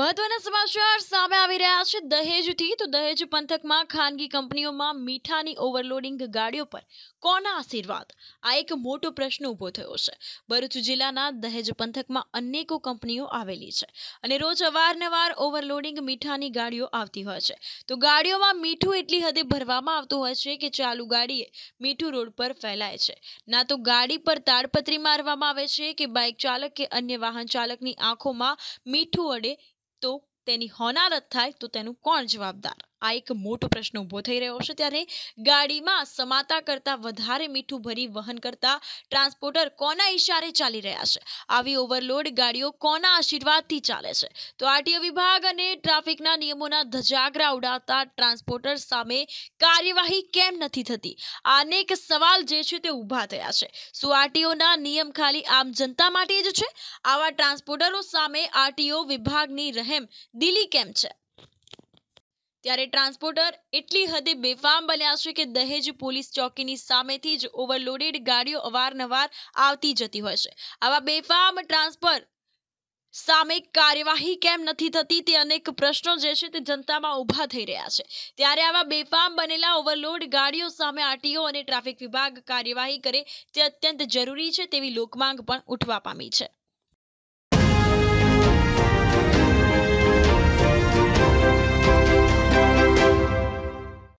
મહત્વના સમાચાર સામે આવી રહ્યા છે દહેજથી તો દહેજ પંથકમાં ખાનગી કંપનીઓમાં મીઠાની ઓવરલોડિંગ ગાડીઓ પર કોના આશીર્વાદ આ એક મોટો પ્રશ્ન ઊભો થયો છે ભરૂચ જિલ્લાના દહેજ પંથકમાં અનેકો કંપનીઓ આવેલી છે અને રોજ અવારનવાર ઓવરલોડિંગ મીઠાની ગાડીઓ આવતી હોય છે તો ગાડીઓમાં મીઠું એટલી હદે ભરવામાં આવતું હોય છે કે ચાલુ ગાડીએ મીઠું રોડ પર ફેલાય છે ના તો ગાડી પર તાડપત્રી મારવામાં આવે છે કે બાઇક ચાલક કે અન્ય વાહન ચાલકની આંખોમાં મીઠું અડે તો તેની હોનારત થાય તો તેનું કોણ જવાબદાર આ એક મોટો પ્રશ્ન ઊભો થઈ રહ્યો છે ત્યારે ગાડીમાં સમાતા કરતાં વધારે મીઠું ભરી વહન કરતા ટ્રાન્સપોર્ટર કોના ઈશારે ચાલી રહ્યા છે આવી ઓવરલોડ ગાડીઓ કોના આશીર્વાદથી ચાલે છે તો આરટીઓ વિભાગ અને ટ્રાફિકના નિયમોના ધજાગરા ઉડાવતા ટ્રાન્સપોર્ટર સામે કાર્યવાહી કેમ નથી થતી અનેક સવાલ જે છે તે ઊભા થયા છે શું આરટીઓના નિયમ ખાલી આમ જનતા માટે જ છે આવા ટ્રાન્સપોર્ટરો સામે આરટીઓ વિભાગની રહેમ દિલી કેમ છે ત્યારે ટ્રાન્સપોર્ટર એટલી હદે બેફામ બન્યા છે કે દહેજ પોલીસ ચોકીની સામેથી જ ઓવરલોડેડ ગાડીઓ અવારનવાર આવતી જતી હોય છે આવા બેફામ ટ્રાન્સફર સામે કાર્યવાહી કેમ નથી થતી તે અનેક પ્રશ્નો જે છે તે જનતામાં ઊભા થઈ રહ્યા છે ત્યારે આવા બેફામ બનેલા ઓવરલોડ ગાડીઓ સામે આરટીઓ અને ટ્રાફિક વિભાગ કાર્યવાહી કરે તે અત્યંત જરૂરી છે તેવી લોકમાંગ પણ ઉઠવા પામી છે